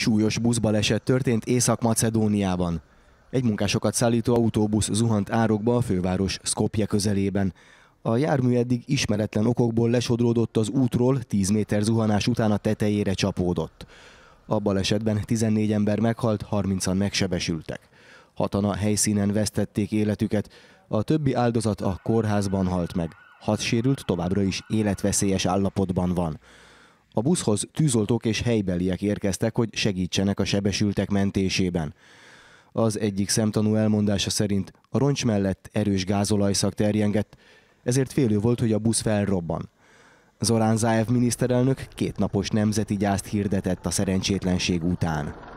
Súlyos buszbaleset történt Észak-Macedóniában. Egy munkásokat szállító autóbusz zuhant árokba a főváros Skopje közelében. A jármű eddig ismeretlen okokból lesodródott az útról, 10 méter zuhanás után a tetejére csapódott. A balesetben 14 ember meghalt, 30-an megsebesültek. Hatan a helyszínen vesztették életüket, a többi áldozat a kórházban halt meg. Hat sérült továbbra is életveszélyes állapotban van. A buszhoz tűzoltók és helybeliek érkeztek, hogy segítsenek a sebesültek mentésében. Az egyik szemtanú elmondása szerint a roncs mellett erős gázolajszak terjengett, ezért félő volt, hogy a busz felrobban. Zorán Záev miniszterelnök kétnapos nemzeti gyászt hirdetett a szerencsétlenség után.